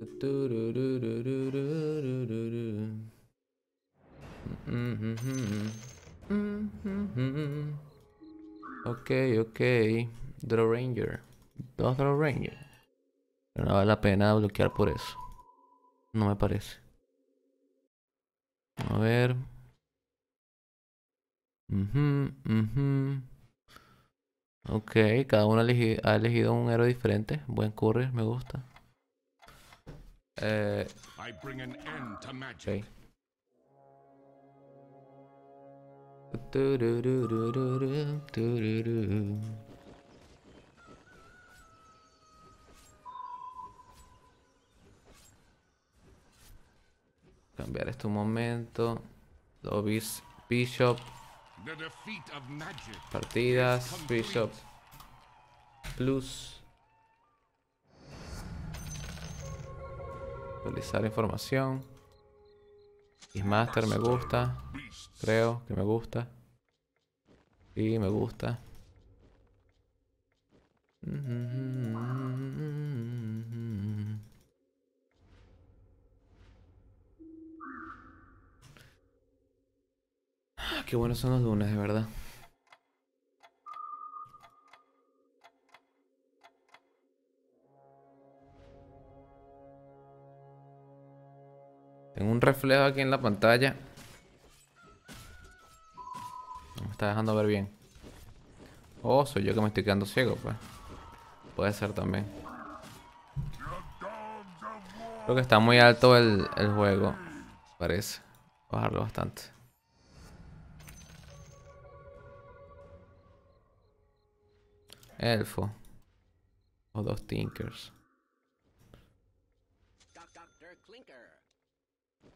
Ok, ok. Draw Ranger. Dos Draw Ranger. no vale la pena bloquear por eso. No me parece. A ver. Mhm, mhm. Ok, cada uno ha elegido, un héroe diferente. Buen courier, me gusta. Eh... Cambiar esto un momento. Dobis, Bishop. Partidas, Bishop. Plus. Actualizar información. Master me gusta. Creo que me gusta. Y me gusta. Ah, qué buenos son los lunes, de verdad. En un reflejo aquí en la pantalla. No me está dejando ver bien. Oh, soy yo que me estoy quedando ciego, pues. Puede ser también. Creo que está muy alto el, el juego. Parece. Bajarlo bastante. Elfo. O dos Tinkers.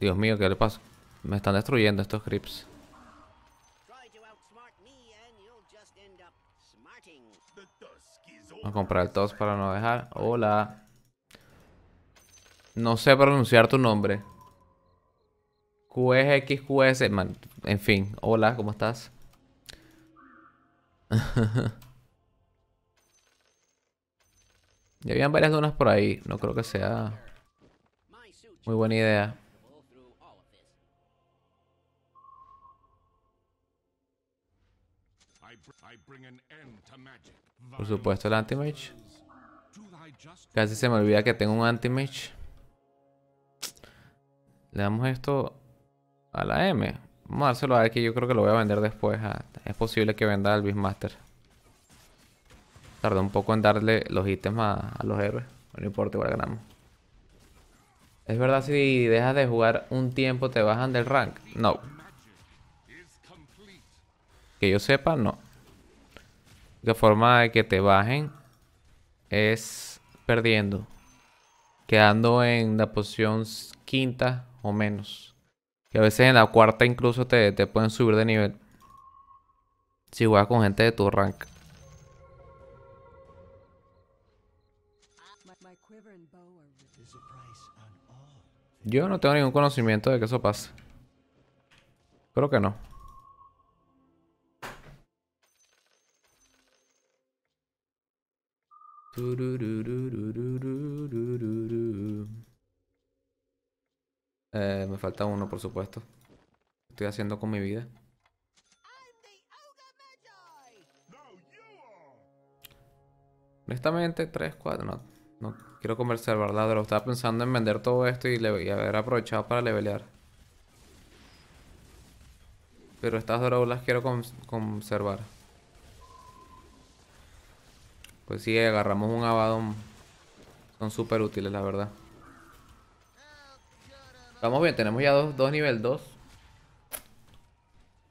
Dios mío, ¿qué le pasa? Me están destruyendo estos creeps. Vamos a comprar el tos para no dejar. Hola. No sé pronunciar tu nombre. QSXQS. E e man, en fin. Hola, ¿cómo estás? ya habían varias dunas por ahí. No creo que sea muy buena idea. Por supuesto el anti-mage. Casi se me olvida que tengo un anti-mage. Le damos esto a la M. Vamos a dárselo a que yo creo que lo voy a vender después. Ah, es posible que venda al Beastmaster. Tardó un poco en darle los ítems a, los héroes. No importa, igual ganamos. ¿Es verdad si dejas de jugar un tiempo te bajan del rank? No. Que yo sepa, no. La forma de que te bajen es perdiendo. Quedando en la posición quinta o menos. Que a veces en la cuarta incluso te, te pueden subir de nivel. Si juegas con gente de tu rank. Yo no tengo ningún conocimiento de que eso pase. Creo que no. Eh, me falta uno, por supuesto. Estoy haciendo con mi vida. Honestamente, 3, 4, no, quiero conservar ¿verdad? Pero estaba pensando en vender todo esto y, haber aprovechado para levelear. Pero estas drogas las quiero conservar. Pues si sí, agarramos un Abaddon. Son súper útiles, la verdad. Estamos bien, tenemos ya dos, nivel 2.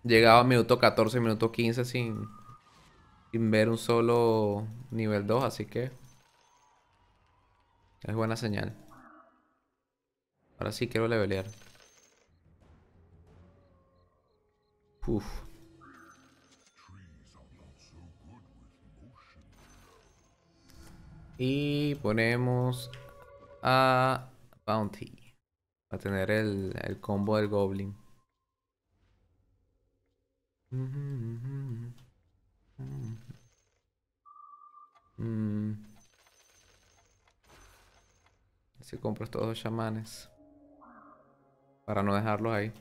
Llegaba a minuto 14, minuto 15 sin, sin ver un solo nivel 2, así que es buena señal. Ahora sí quiero levelear. Uf. Y ponemos a Bounty. Para tener el, combo del Goblin. Mm. Si compro estos dos chamanes. Para no dejarlos ahí.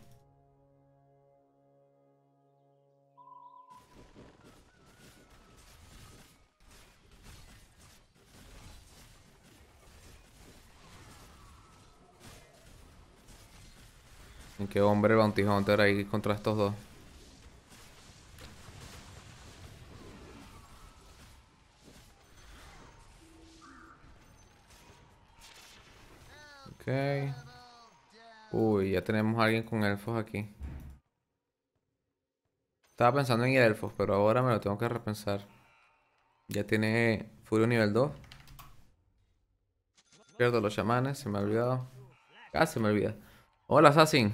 En qué hombre el Bounty Hunter ahí contra estos dos. Ok. Uy, ya tenemos a alguien con elfos aquí. Estaba pensando en elfos, pero ahora me lo tengo que repensar. Ya tiene Furio nivel 2. Pierdo los chamanes, se me ha olvidado. Casi ah, se me olvida. Hola, Assassin.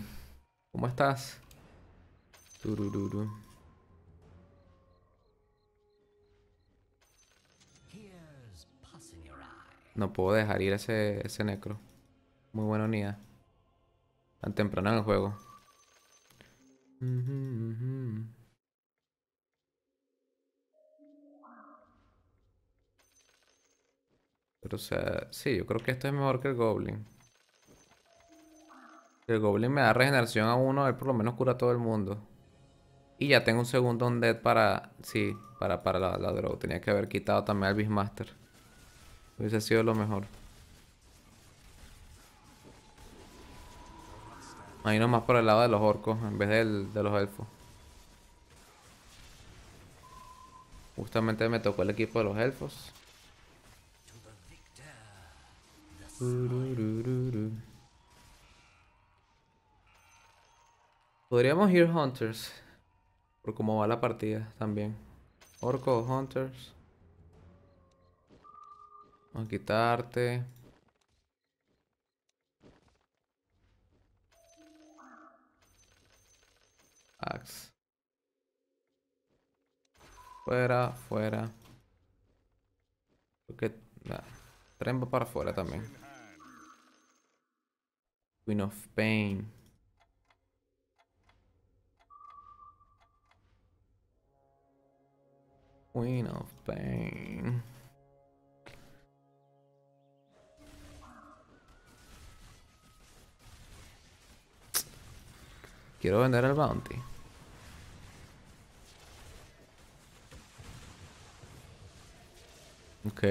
¿Cómo estás? No puedo dejar ir ese, ese necro. Muy buena unidad. Tan temprano en el juego. Pero o sea, sí, yo creo que esto es mejor que el Goblin el Goblin me da regeneración a uno, él por lo menos cura a todo el mundo. Y ya tengo un segundo Undead para... Sí, para, para la, droga. Tenía que haber quitado también al Beastmaster. Hubiese sido lo mejor. Ahí nomás por el lado de los orcos en vez de los elfos. Justamente me tocó el equipo de los elfos. Podríamos ir Hunters. Por cómo va la partida también. Orco Hunters. Vamos a quitarte. Axe. Fuera, fuera. Porque... que tren para afuera también. Queen of Pain. Queen of Pain. Quiero vender el bounty. Ok.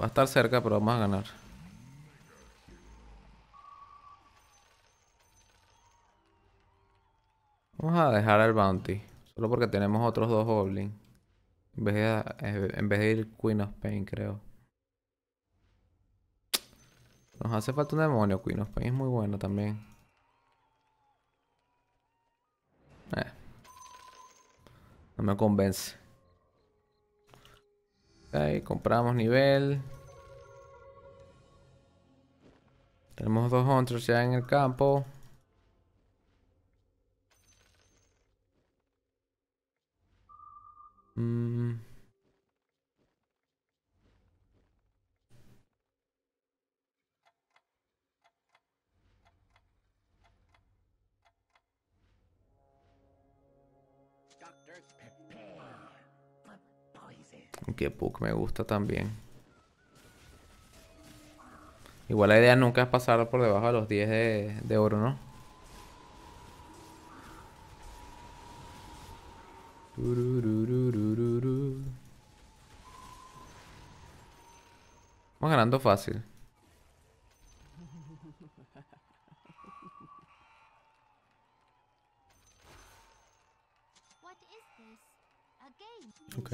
Va a estar cerca, pero vamos a ganar. a dejar al Bounty. Solo porque tenemos otros dos Goblin. Eh, en vez de, ir Queen of Pain, creo. Nos hace falta un demonio, Queen of Pain es muy bueno también. Eh. No me convence. Ok, compramos nivel. Tenemos dos Hunters ya en el campo. Mm. Que Aunque me gusta también. Igual la idea nunca es pasar por debajo de los 10 de, de oro, ¿no? ganando fácil. Ok.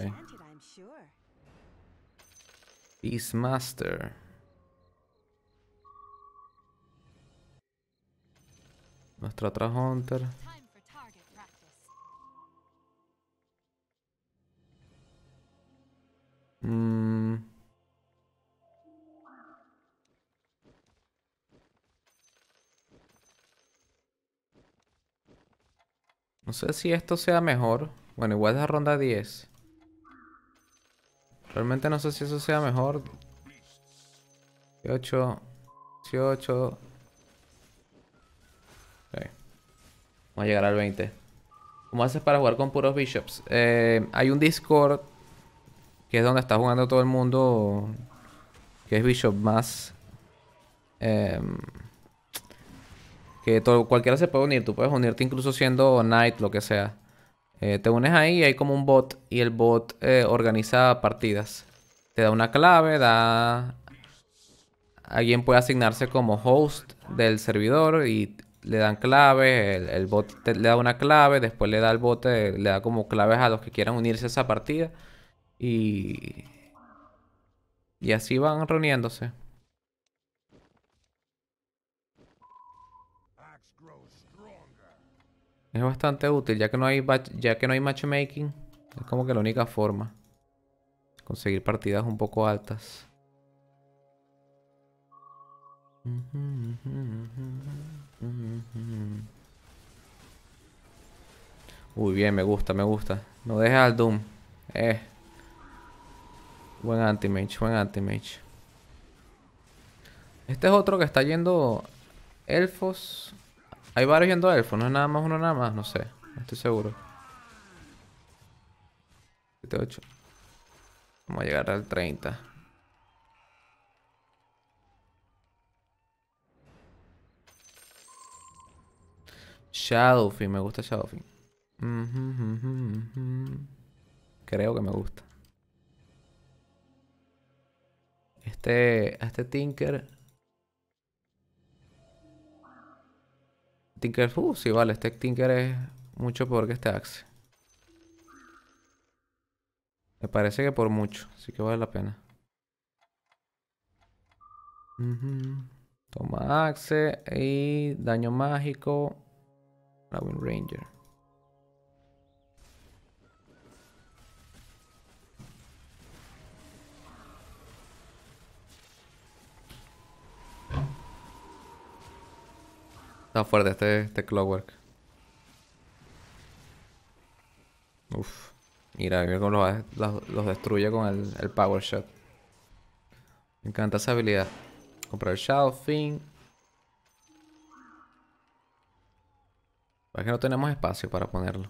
Beastmaster. Nuestra otra Hunter. Mmm. No sé si esto sea mejor. Bueno, igual es la ronda 10. Realmente no sé si eso sea mejor. 18. 18. Vamos a llegar al 20. ¿Cómo haces para jugar con puros bishops? Eh, hay un Discord que es donde está jugando todo el mundo. Que es Bishop más. Eh, que todo, cualquiera se puede unir. Tú puedes unirte incluso siendo Knight, lo que sea. Eh, te unes ahí y hay como un bot. Y el bot eh, organiza partidas. Te da una clave, da... Alguien puede asignarse como host del servidor y le dan claves, el, bot le da una clave, después le da el bot, eh, le da como claves a los que quieran unirse a esa partida y... Y así van reuniéndose. Es bastante útil, ya que no hay, ya que no hay matchmaking. Es como que la única forma. Conseguir partidas un poco altas. Uy, bien, me gusta, me gusta. No dejes al Doom. Eh. Buen anti buen anti Este es otro que está yendo elfos hay varios yendo elfos, no es nada más uno nada más, no sé. No estoy seguro. 7, 8. Vamos a llegar al 30. Shadowfin, me gusta Shadowfin. Creo que me gusta. Este, este Tinker Tinker, uh, sí, vale, este Tinker es mucho peor que este Axe. Me parece que por mucho, así que vale la pena. Toma Axe y daño mágico. Ranger. Está fuerte este, este clockwork. Uf. Mira, mira cómo los, destruye con el, Power Shot. Me encanta esa habilidad. Comprar el Shadow Fin. Es que no tenemos espacio para ponerlo.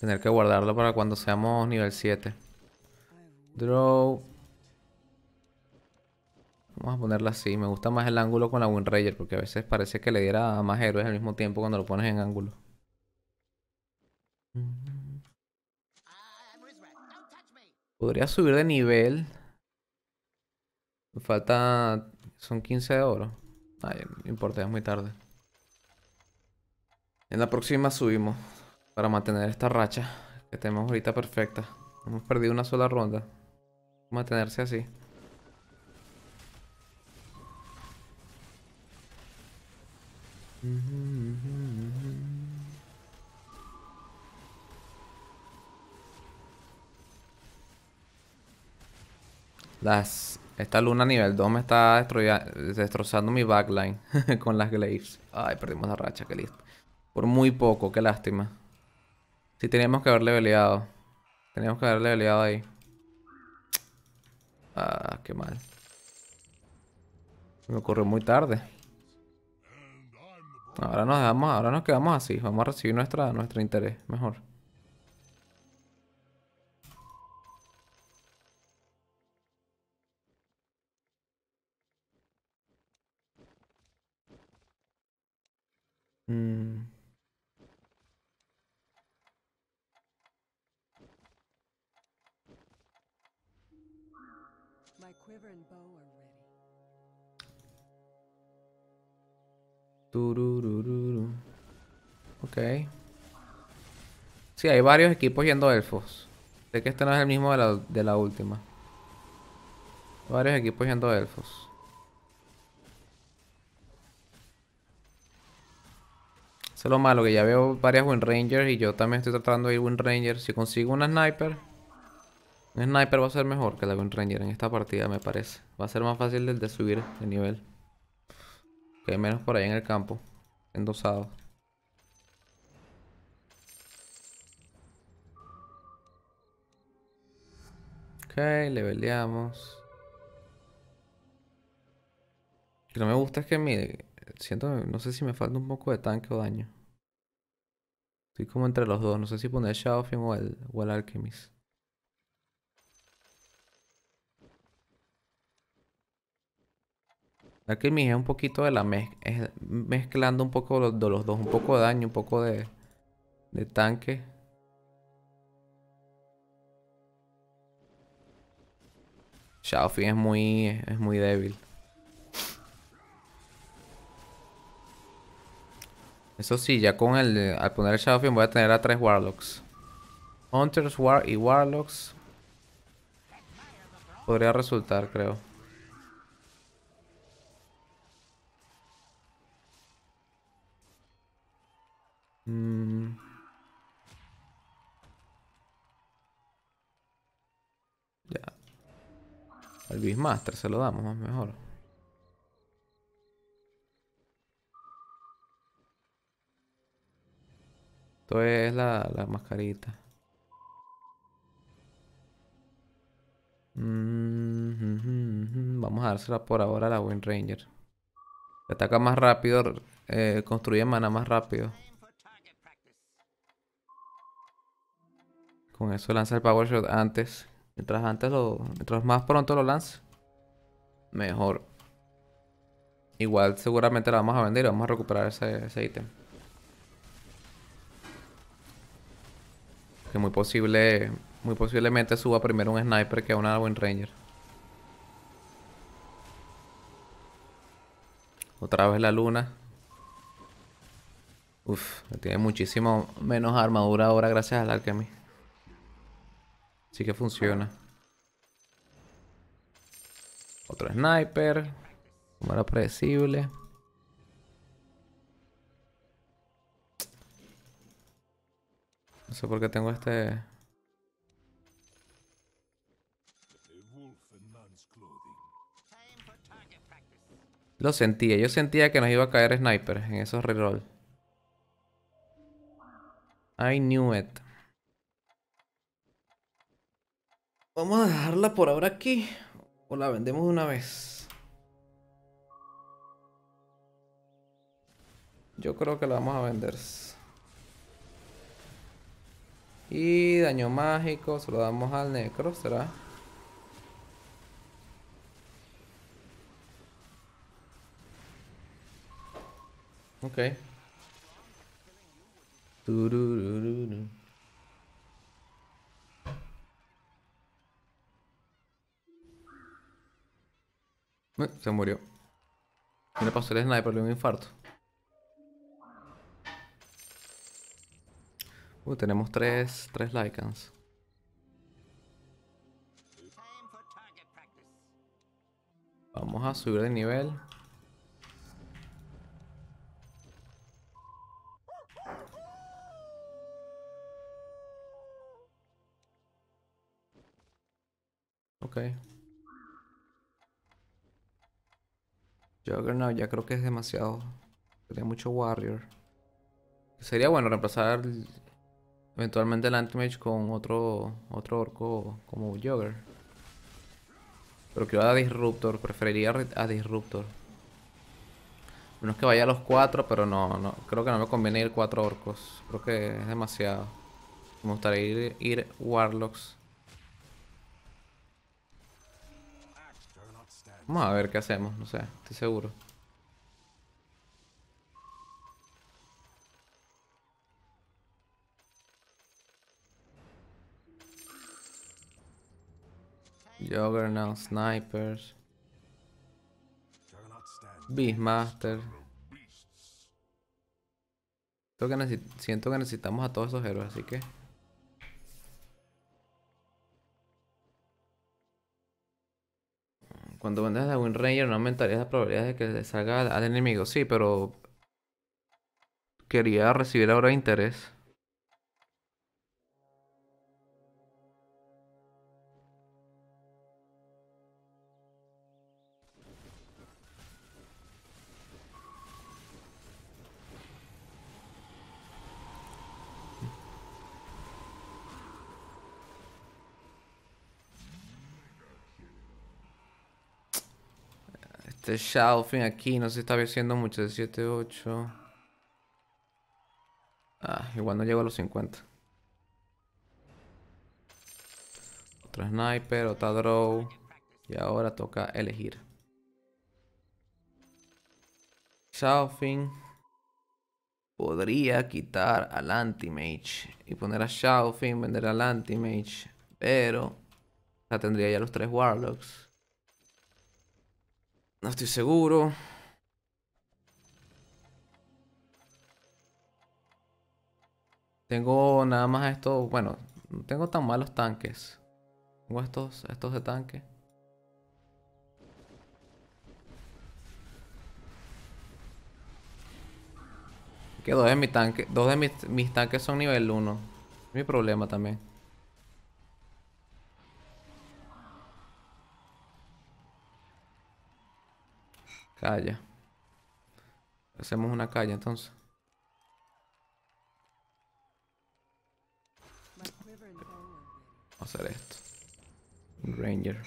Tener que guardarlo para cuando seamos nivel 7. Draw. Vamos a ponerla así. Me gusta más el ángulo con la Windrager porque a veces parece que le diera a más héroes al mismo tiempo cuando lo pones en ángulo. Podría subir de nivel. Me falta... Son 15 de oro. Ay, no importa, es muy tarde. En la próxima subimos para mantener esta racha que tenemos ahorita perfecta. Hemos perdido una sola ronda. Mantenerse así. Las... Esta luna nivel 2 me está destrozando mi backline con las glaives. Ay, perdimos la racha, qué listo. Por muy poco, qué lástima. Si sí, teníamos que haberle peleado. Teníamos que haberle peleado ahí. Ah, qué mal. Me ocurrió muy tarde. Ahora nos ahora nos quedamos así. Vamos a recibir nuestra, nuestro interés mejor. Mmm... Ok. Sí, hay varios equipos yendo elfos. Sé que este no es el mismo de la, última. Varios equipos yendo elfos. Eso es lo malo, que ya veo varias Wind Rangers y yo también estoy tratando de ir Wind Ranger. Si consigo una Sniper, un Sniper va a ser mejor que la Wind Ranger en esta partida, me parece. Va a ser más fácil el de subir de nivel menos por ahí en el campo. endosado. Ok, leveleamos. Lo que no me gusta es que mi... Siento, no sé si me falta un poco de tanque o daño. Estoy como entre los dos. No sé si poner Shadowfin o el, o el Alchemist. Aquí me un poquito de la mezcla. Mezclando un poco de los dos. Un poco de daño, un poco de, de tanque. Shadowfin es muy, es muy débil. Eso sí, ya con el... Al poner el Shadowfin voy a tener a tres Warlocks. Hunters, War y Warlocks. Podría resultar, creo. Mm. Ya. Al Beastmaster se lo damos, más mejor. Esto es la, la mascarita. Vamos a dársela por ahora a la Wind Ranger. Ataca más rápido, eh, construye mana más rápido. Con eso lanza el Power Shot antes. Mientras antes lo. Mientras más pronto lo lance. Mejor. Igual seguramente la vamos a vender vamos a recuperar ese, ítem. Que muy posible. Muy posiblemente suba primero un sniper que una Wind Ranger. Otra vez la luna. Uf, tiene muchísimo menos armadura ahora gracias al alchemy. Sí que funciona. Otro sniper. Mano predecible. No sé por qué tengo este... Lo sentía, yo sentía que nos iba a caer sniper en esos reroll. I knew it. Vamos a dejarla por ahora aquí. O la vendemos una vez. Yo creo que la vamos a vender. Y daño mágico, se lo damos al necro, ¿será? Ok. Eh, se murió. No pasó el sniper, le dio un infarto. Uh, tenemos tres, tres lycans. Vamos a subir de nivel. Okay. no, ya creo que es demasiado. Sería mucho Warrior. Sería bueno reemplazar eventualmente el Antimage con otro, otro orco como Jogger. Pero quiero a Disruptor, preferiría a Disruptor. Menos que vaya a los cuatro, pero no, no, creo que no me conviene ir cuatro orcos. Creo que es demasiado. Me gustaría ir, ir Warlocks. Vamos a ver qué hacemos, no sé, estoy seguro. Juggernaut, Snipers. Beastmaster. Siento que necesitamos a todos esos héroes, así que... cuando vendes a Windranger no aumentarías las probabilidades de que le salga al enemigo. Sí, pero quería recibir ahora interés. Este aquí no se está haciendo mucho. De 7, 8. Ah, igual no llego a los 50. Otro sniper, otra draw. Y ahora toca elegir. Shadowfin. Podría quitar al anti Antimage y poner a Shadowfin, vender al anti Antimage. Pero ya tendría ya los tres Warlocks. No estoy seguro. Tengo nada más estos... Bueno, no tengo tan malos tanques. Tengo estos, estos de tanque. Que dos de, mis tanques, dos de mis, tanques son nivel 1. mi problema también. Calla. Hacemos una calle entonces. Vamos a hacer esto. Ranger.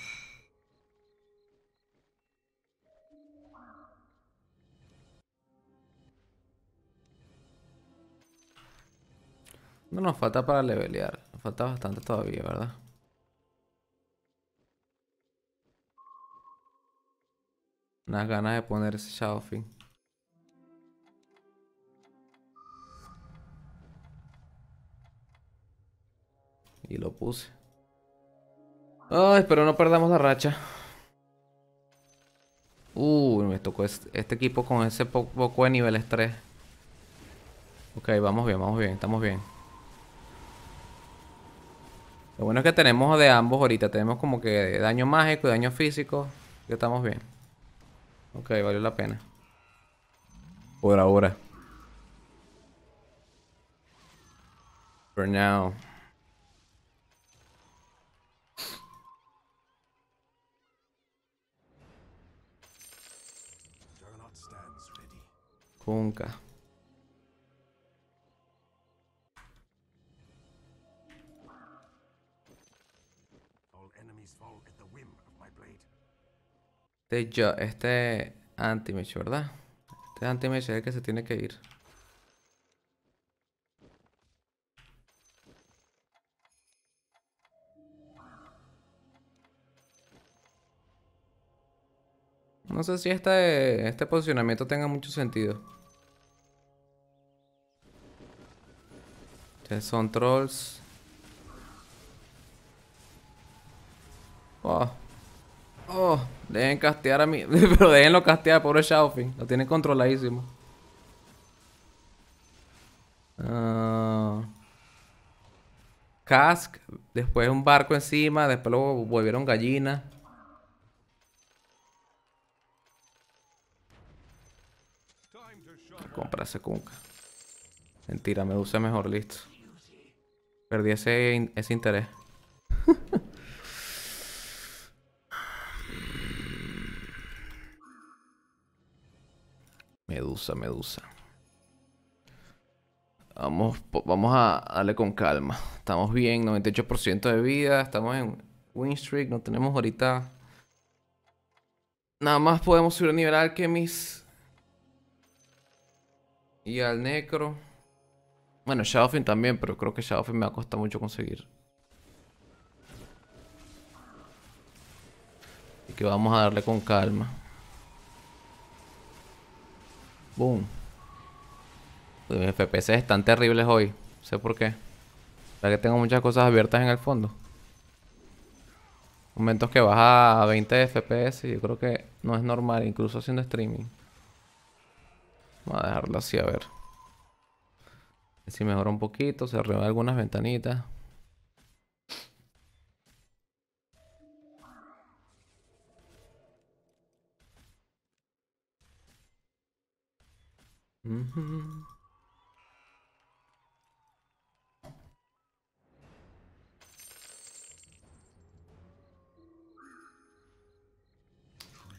No nos falta para levelear. Nos falta bastante todavía, ¿verdad? Unas ganas de poner ese Shadowfin. Y lo puse. Ay, espero no perdamos la racha. me tocó este, este, equipo con ese poco de nivel 3. Ok, vamos bien, vamos bien, estamos bien. Lo bueno es que tenemos de ambos ahorita. Tenemos como que daño mágico y daño físico. Que estamos bien. Ok, valió la pena. Por ahora. For now. Conca. Este anti este ¿verdad? Este Antimage es el que se tiene que ir. No sé si este, este posicionamiento tenga mucho sentido. son trolls. Oh. Oh, dejen castear a mí. Pero déjenlo castear, pobre Shaofin. Lo tienen controladísimo. Ah. Cask. Después un barco encima. Después luego volvieron gallina. ese Kunka. Mentira, me mejor, listo. Perdí ese, ese interés. Medusa, medusa. Vamos, vamos a darle con calma. Estamos bien, 98% de vida. Estamos en win streak. No tenemos ahorita... Nada más podemos subir a nivel Alchemist. Y al Necro. Bueno, Shadowfin también, pero creo que Shadowfin me va a costar mucho conseguir. Así que vamos a darle con calma. Boom. Los mis FPS están terribles hoy. No sé por qué. Ya que tengo muchas cosas abiertas en el fondo. Momentos que baja a 20 FPS y yo creo que no es normal, incluso haciendo streaming. Vamos a dejarlo así a ver. Si mejora un poquito, se algunas ventanitas. Voy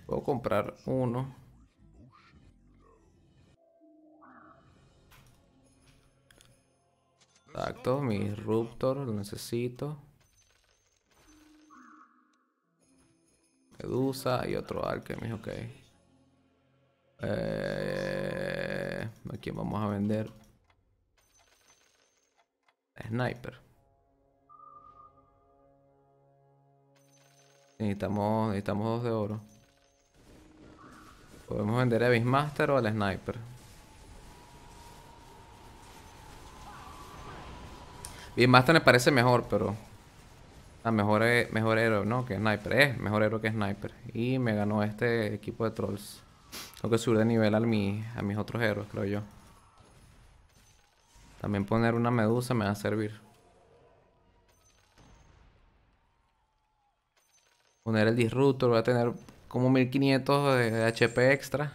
Puedo comprar uno. Exacto, mi Ruptor lo necesito. Medusa y otro Alchemist, ok. Eh, vamos a vender? Sniper. Necesitamos, necesitamos dos de oro. Podemos vender a Beastmaster o al Sniper. Beastmaster me parece mejor, pero... A mejor, e, mejor héroe, ¿no? Que Sniper. Es mejor héroe que Sniper. Y me ganó este equipo de trolls. Tengo que subir de nivel a, mi, a mis otros héroes, creo yo. También poner una medusa me va a servir. Poner el disruptor, voy a tener como 1500 de, HP extra.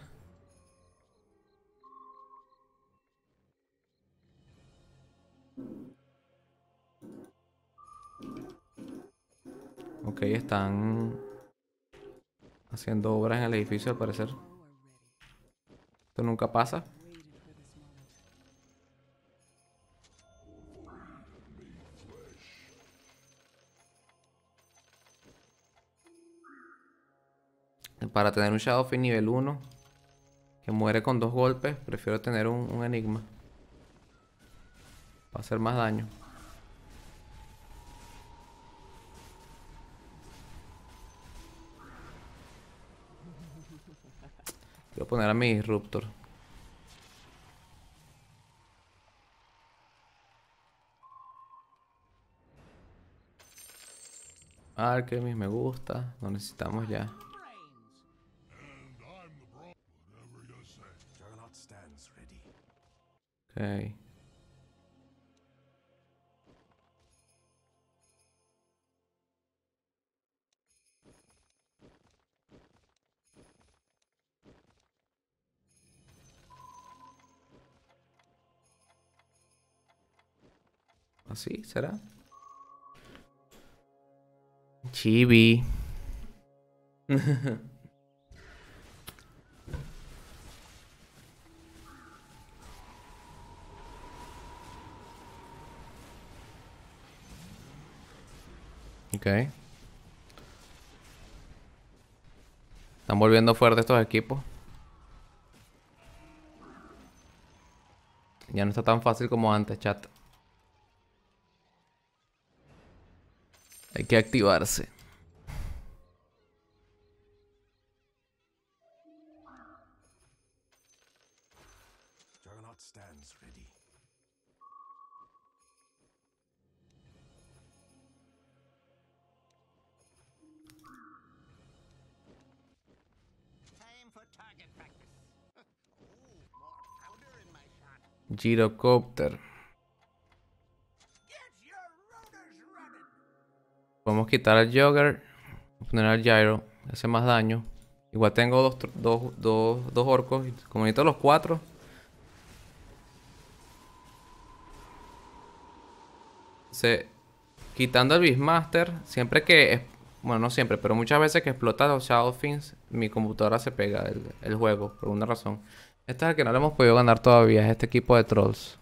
Ok, están haciendo obras en el edificio al parecer. Esto nunca pasa. para tener un Shadowfin nivel 1 que muere con dos golpes, prefiero tener un, Enigma. Va a hacer más daño. Voy a poner a mi Disruptor. Alchemist me gusta, Lo necesitamos ya. ¿Así será? Chibi. Están volviendo fuerte estos equipos. Ya no está tan fácil como antes, chat. Hay que activarse. Girocopter. Podemos quitar al Jogger. Poner al Gyro. Hace más daño. Igual tengo dos, orcos. Como necesito los cuatro. Se, quitando al Beastmaster. Siempre que. Bueno, no siempre, pero muchas veces que explota los Shadowfins. Mi computadora se pega el juego. Por una razón. Esta es el que no le hemos podido ganar todavía, es este equipo de trolls.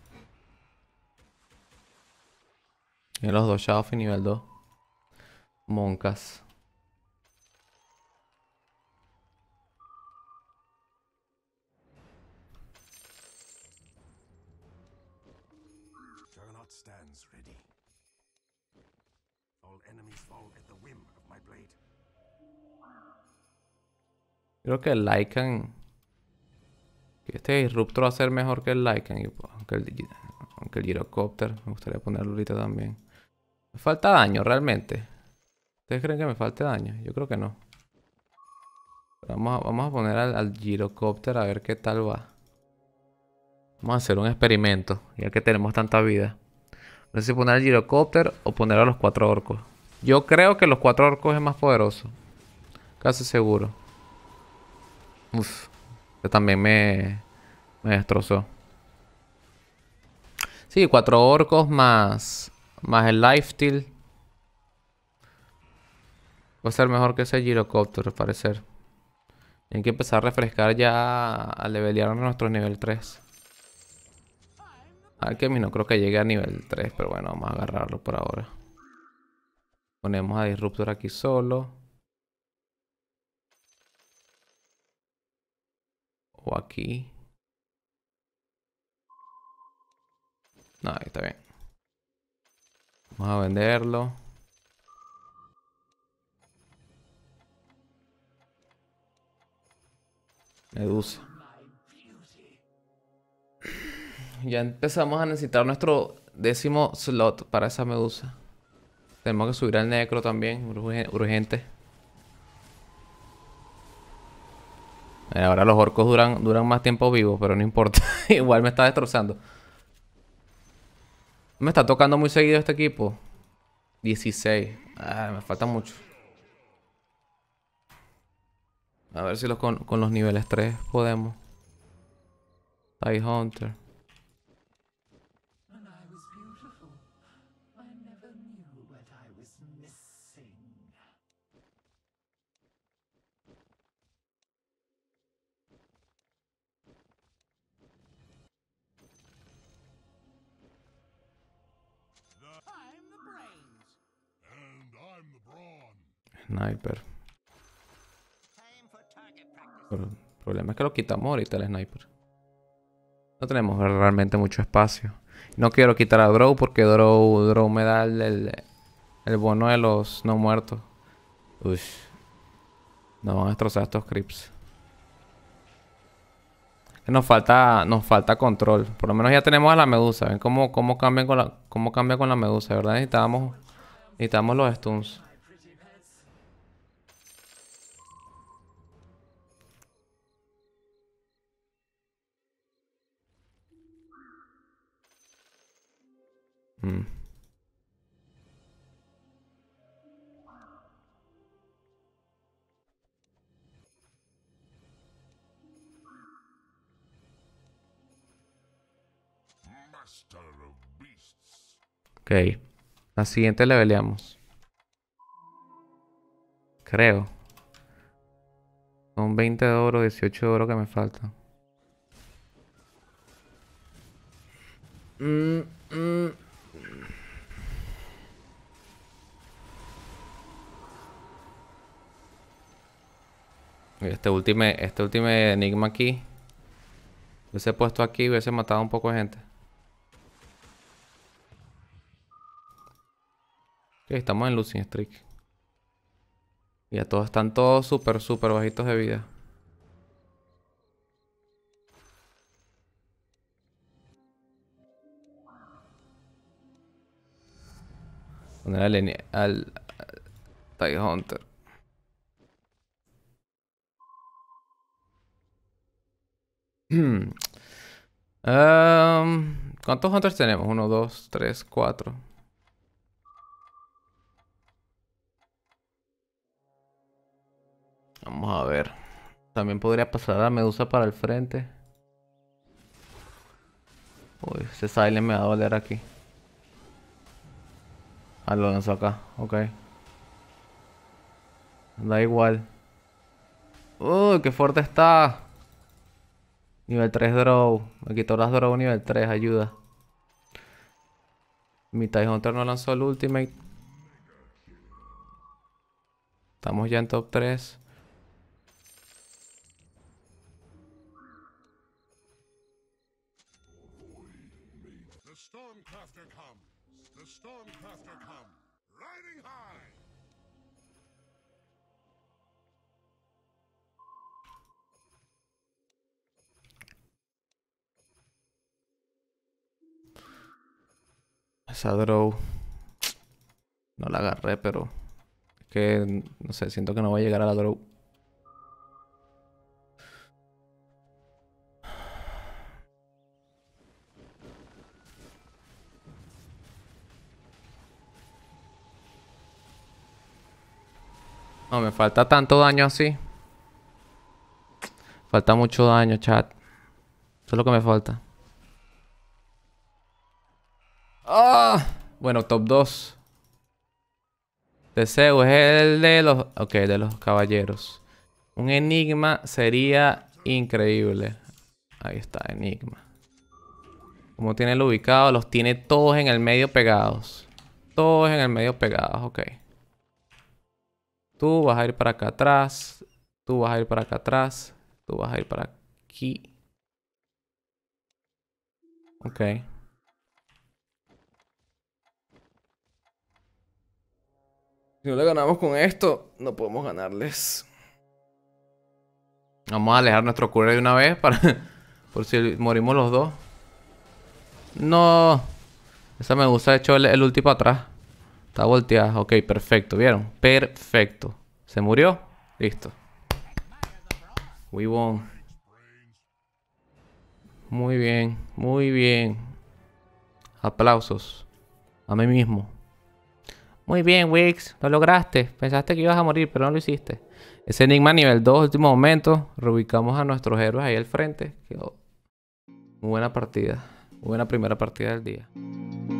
Y los dos y nivel 2. Moncas. Creo que Lycan este disruptor va a ser mejor que el Lycan, aunque el, Girocopter. Me gustaría ponerlo ahorita también. Me falta daño, realmente. ¿Ustedes creen que me falte daño? Yo creo que no. vamos, a, vamos a poner al, al Girocopter a ver qué tal va. Vamos a hacer un experimento, ya que tenemos tanta vida. No sé si poner al girocopter o poner a los cuatro orcos. Yo creo que los cuatro orcos es más poderoso. Casi seguro. Uf también me, destrozó. Sí, cuatro orcos más, más el lifesteal. Va a ser mejor que ese girocopter, al parecer. Hay que empezar a refrescar ya a levelear nuestro nivel 3. que no creo que llegue a nivel 3, pero bueno, vamos a agarrarlo por ahora. Ponemos a Disruptor aquí solo. aquí. No, está bien. Vamos a venderlo. Medusa. Ya empezamos a necesitar nuestro décimo slot para esa medusa. Tenemos que subir al necro también, urgente. Eh, ahora los orcos duran, duran más tiempo vivos, pero no importa. Igual me está destrozando. Me está tocando muy seguido este equipo. 16. Ah, me falta mucho. A ver si los con, los niveles 3 podemos. Die Hunter. sniper. el problema es que lo quitamos ahorita el sniper. No tenemos realmente mucho espacio. No quiero quitar a Drow porque Drow, me da el, bono de los no muertos. Uy. Nos van a destrozar estos creeps. Nos falta, nos falta control. Por lo menos ya tenemos a la medusa. ¿Ven cómo, cómo, cambian con la, cómo cambia con la medusa? ¿Verdad? Necesitamos, necesitamos los stuns. Mm. Ok. La siguiente le peleamos. Creo. Son 20 de oro, 18 de oro que me falta mm, mm. Este último, este último enigma aquí. Hubiese puesto aquí y hubiese matado un poco de gente. Ok, estamos en Losing Streak. Y todos están todos súper, súper bajitos de vida. Poner al, al, al, Tiger Hunter. ¿Cuántos hunters tenemos? Uno, dos, tres, cuatro. Vamos a ver. También podría pasar a Medusa para el frente. Uy, ese Silent me va a doler aquí. Ah, lo lanzó acá. Ok. Da igual. Uy, qué fuerte está. Nivel 3 draw. Me quitó las draw nivel 3, ayuda. Mi Tidehunter no lanzó el ultimate. Estamos ya en top 3. Stormcrafter The Stormcrafter Riding high. Esa draw. No la agarré, pero. Es que. No sé, siento que no voy a llegar a la draw. No, me falta tanto daño así. Falta mucho daño, chat. Eso es lo que me falta. Ah, bueno, top 2. Deseo es el de los... Ok, de los caballeros. Un enigma sería increíble. Ahí está, enigma. Como tiene el ubicado, los tiene todos en el medio pegados. Todos en el medio pegados, ok. Tú vas a ir para acá atrás. Tú vas a ir para acá atrás. Tú vas a ir para aquí. Ok. Si no le ganamos con esto, no podemos ganarles. Vamos a alejar nuestro cura de una vez para... por si morimos los dos. No. Esa me gusta, hecho, el, el último atrás. Está volteado, Ok, perfecto. ¿Vieron? Perfecto. ¿Se murió? Listo. We won. Muy bien, muy bien. Aplausos. A mí mismo. Muy bien, Wix, lo lograste. Pensaste que ibas a morir, pero no lo hiciste. Ese enigma nivel 2, último momento. Reubicamos a nuestros héroes ahí al frente. muy buena partida. Muy buena primera partida del día.